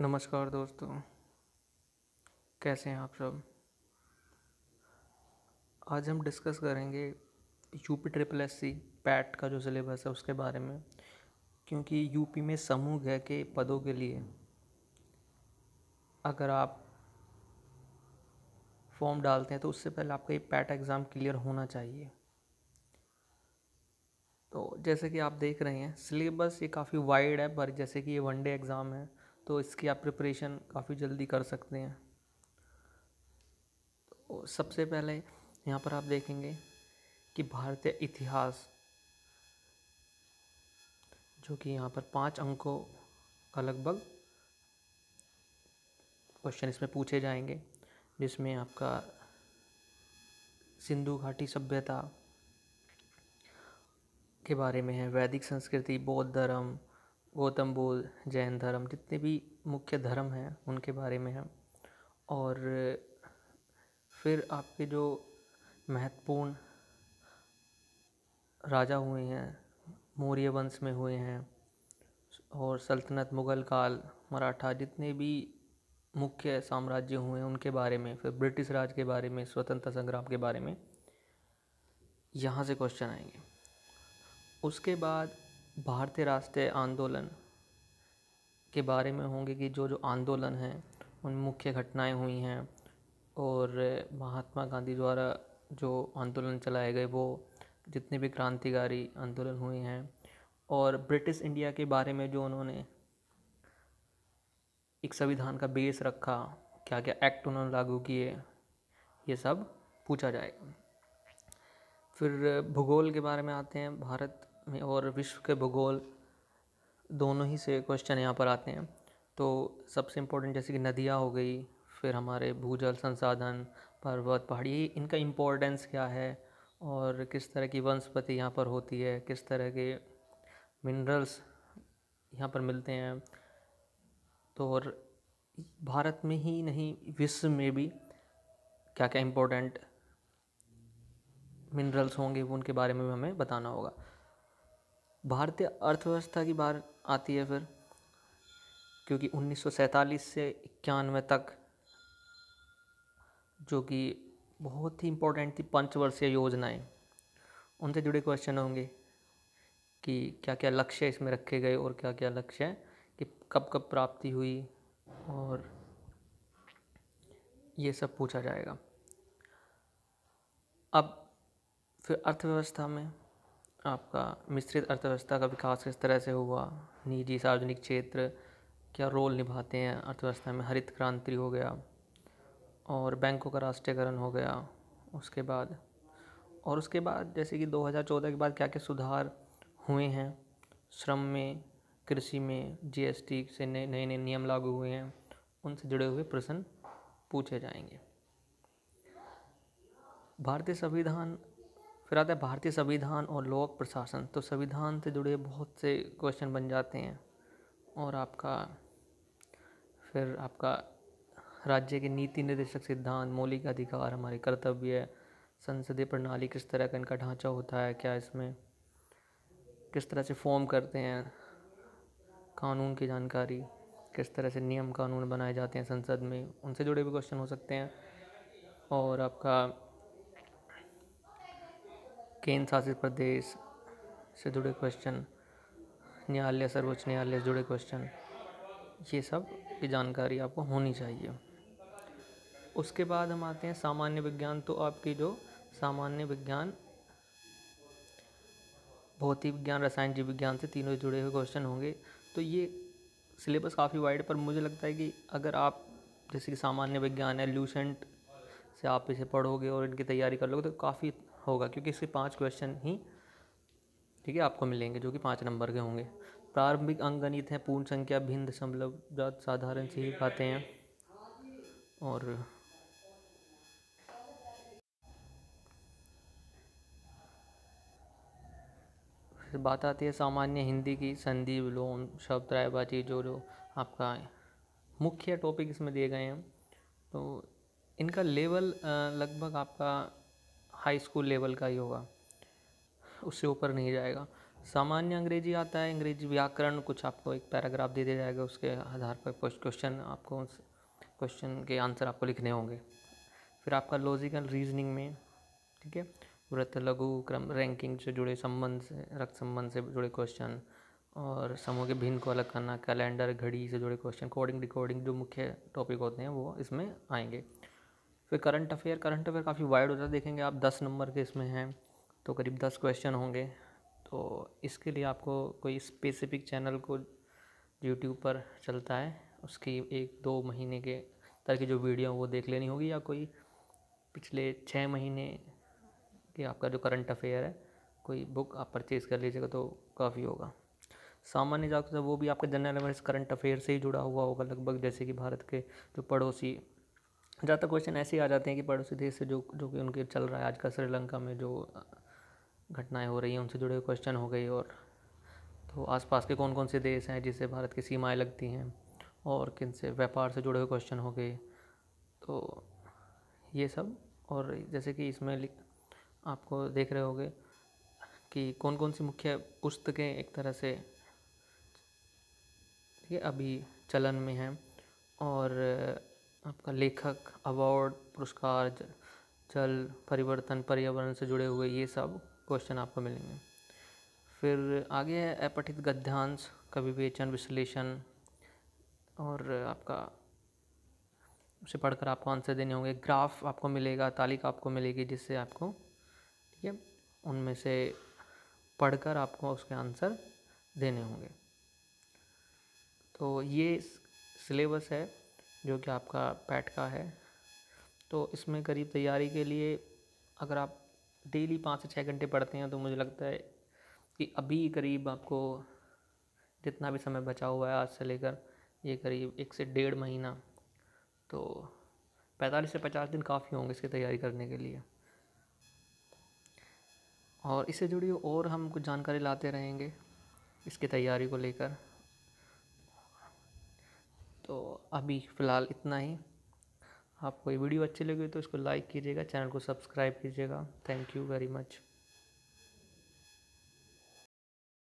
नमस्कार दोस्तों कैसे हैं आप सब आज हम डिस्कस करेंगे UP triple S C PET का जो सिलेबस है उसके बारे में क्योंकि यूपी में समूह गह के पदों के लिए अगर आप फॉर्म डालते हैं तो उससे पहले आपका ये पैट एग्ज़ाम क्लियर होना चाहिए तो जैसे कि आप देख रहे हैं सिलेबस ये काफ़ी वाइड है पर जैसे कि ये वनडे एग्ज़ाम है तो इसकी आप प्रिपरेशन काफ़ी जल्दी कर सकते हैं तो सबसे पहले यहाँ पर आप देखेंगे कि भारतीय इतिहास जो कि यहाँ पर पाँच अंकों का लगभग क्वेश्चन इसमें पूछे जाएंगे जिसमें आपका सिंधु घाटी सभ्यता के बारे में है वैदिक संस्कृति बौद्ध धर्म गौतम बुद्ध जैन धर्म जितने भी मुख्य धर्म हैं उनके बारे में है और फिर आपके जो महत्वपूर्ण राजा हुए हैं मौर्य वंश में हुए हैं और सल्तनत मुग़ल काल मराठा जितने भी मुख्य साम्राज्य हुए हैं उनके बारे में फिर ब्रिटिश राज के बारे में स्वतंत्रता संग्राम के बारे में यहाँ से क्वेश्चन आएंगे उसके बाद भारतीय राष्ट्रीय आंदोलन के बारे में होंगे कि जो जो आंदोलन हैं उन मुख्य घटनाएं हुई हैं और महात्मा गांधी द्वारा जो आंदोलन चलाए गए वो जितने भी क्रांतिकारी आंदोलन हुए हैं और ब्रिटिश इंडिया के बारे में जो उन्होंने एक संविधान का बेस रखा क्या क्या एक्ट उन्होंने लागू किए ये सब पूछा जाएगा फिर भूगोल के बारे में आते हैं भारत में और विश्व के भूगोल दोनों ही से क्वेश्चन यहाँ पर आते हैं तो सबसे इम्पोर्टेंट जैसे कि नदियाँ हो गई फिर हमारे भूजल संसाधन पर्वत पहाड़ी इनका इम्पोर्टेंस क्या है और किस तरह की वनस्पति यहाँ पर होती है किस तरह के मिनरल्स यहाँ पर मिलते हैं तो और भारत में ही नहीं विश्व में भी क्या क्या इम्पोर्टेंट मिनरल्स होंगे वो उनके बारे में भी हमें बताना होगा भारतीय अर्थव्यवस्था की बात आती है फिर क्योंकि 1947 से इक्यानवे तक जो कि बहुत ही इम्पोर्टेंट थी पंचवर्षीय योजनाएं उनसे जुड़े क्वेश्चन होंगे कि क्या क्या लक्ष्य इसमें रखे गए और क्या क्या लक्ष्य है कि कब कब प्राप्ति हुई और ये सब पूछा जाएगा अब फिर अर्थव्यवस्था में आपका मिश्रित अर्थव्यवस्था का विकास किस तरह से हुआ निजी सार्वजनिक क्षेत्र क्या रोल निभाते हैं अर्थव्यवस्था में हरित क्रांति हो गया और बैंकों का राष्ट्रीयकरण हो गया उसके बाद और उसके बाद जैसे कि 2014 के बाद क्या क्या सुधार हुए हैं श्रम में कृषि में जीएसटी से नए नए नए नियम लागू हुए हैं उनसे जुड़े हुए प्रश्न पूछे जाएंगे भारतीय संविधान फिर आता है भारतीय संविधान और लोक प्रशासन तो संविधान से जुड़े बहुत से क्वेश्चन बन जाते हैं और आपका फिर आपका राज्य के नीति निर्देशक सिद्धांत मौलिक अधिकार हमारे कर्तव्य संसदीय प्रणाली किस तरह का इनका ढांचा होता है क्या इसमें किस तरह से फॉर्म करते हैं कानून की जानकारी किस तरह से नियम कानून बनाए जाते हैं संसद में उनसे जुड़े भी क्वेश्चन हो सकते हैं और आपका केंद्र शासित प्रदेश से जुड़े क्वेश्चन न्यायालय सर्वोच्च न्यायालय से जुड़े क्वेश्चन ये सब की जानकारी आपको होनी चाहिए उसके बाद हम आते हैं सामान्य विज्ञान तो आपकी जो सामान्य विज्ञान भौतिक विज्ञान रसायन जीव विज्ञान से तीनों से जुड़े हुए क्वेश्चन होंगे तो ये सिलेबस काफ़ी वाइड पर मुझे लगता है कि अगर आप जैसे कि सामान्य विज्ञान है लूसेंट से आप इसे पढ़ोगे और इनकी तैयारी कर लोगे तो काफ़ी होगा क्योंकि इसके पाँच क्वेश्चन ही ठीक है आपको मिलेंगे जो कि पाँच नंबर के होंगे प्रारंभिक अंग गणित हैं पूर्ण संख्या भिन्न दशमलव जात साधारण से ही खाते हैं और फिर बात आती है सामान्य हिंदी की संधि विलोम शब्द रायबाजी जो जो आपका मुख्य टॉपिक इसमें दिए गए हैं तो इनका लेवल लगभग आपका हाई स्कूल लेवल का ही होगा उससे ऊपर नहीं जाएगा सामान्य अंग्रेजी आता है अंग्रेजी व्याकरण कुछ आपको एक पैराग्राफ दे दिया जाएगा उसके आधार पर क्वेश्चन आपको क्वेश्चन के आंसर आपको लिखने होंगे फिर आपका लॉजिकल रीजनिंग में ठीक है व्रत लघु क्रम रैंकिंग से जुड़े संबंध से रक्त संबंध से जुड़े क्वेश्चन और समूह के भिन्न को अलग करना कैलेंडर घड़ी से जुड़े क्वेश्चन कोडिंग डिकोडिंग जो मुख्य टॉपिक होते हैं वो इसमें आएंगे फिर करंट अफेयर करंट अफेयर काफ़ी वाइड होता है देखेंगे आप दस नंबर के इसमें हैं तो करीब दस क्वेश्चन होंगे तो इसके लिए आपको कोई स्पेसिफिक चैनल को यूट्यूब पर चलता है उसकी एक दो महीने के तरह की जो वीडियो वो देख लेनी होगी या कोई पिछले छः महीने की आपका जो करंट अफेयर है कोई बुक आप परचेज़ कर लीजिएगा तो काफ़ी होगा सामान्य जाकर वो भी आपका जनरल अवेयरनेस करंट अफेयर से ही जुड़ा हुआ होगा लगभग जैसे कि भारत के जो पड़ोसी ज़्यादातर क्वेश्चन ऐसे ही आ जाते हैं कि पड़ोसी देश से जो जो कि उनके चल रहा है आज का श्रीलंका में जो घटनाएं हो रही हैं उनसे जुड़े क्वेश्चन हो गए और तो आसपास के कौन कौन से देश हैं जिससे भारत की सीमाएं लगती हैं और किन से व्यापार से जुड़े हुए क्वेश्चन हो गए तो ये सब और जैसे कि इसमें आपको देख रहे होंगे कि कौन कौन सी मुख्य पुस्तकें एक तरह से ये अभी चलन में हैं और आपका लेखक अवार्ड पुरस्कार जल परिवर्तन पर्यावरण से जुड़े हुए ये सब क्वेश्चन आपको मिलेंगे फिर आगे है अपठित गद्यांश का विवेचन विश्लेषण और आपका उसे पढ़कर आपको आंसर देने होंगे ग्राफ आपको मिलेगा तालिका आपको मिलेगी जिससे आपको ठीक है उनमें से पढ़कर आपको उसके आंसर देने होंगे तो ये सिलेबस है जो कि आपका पैट का है तो इसमें करीब तैयारी के लिए अगर आप डेली पाँच से छः घंटे पढ़ते हैं तो मुझे लगता है कि अभी करीब आपको जितना भी समय बचा हुआ है आज से लेकर ये करीब एक से डेढ़ महीना तो पैंतालीस से पचास दिन काफ़ी होंगे इसकी तैयारी करने के लिए और इससे जुड़ी और हम कुछ जानकारी लाते रहेंगे इसकी तैयारी को लेकर तो अभी फ़िलहाल इतना ही आपको ये वीडियो अच्छी लगी तो इसको लाइक कीजिएगा चैनल को सब्सक्राइब कीजिएगा थैंक यू वेरी मच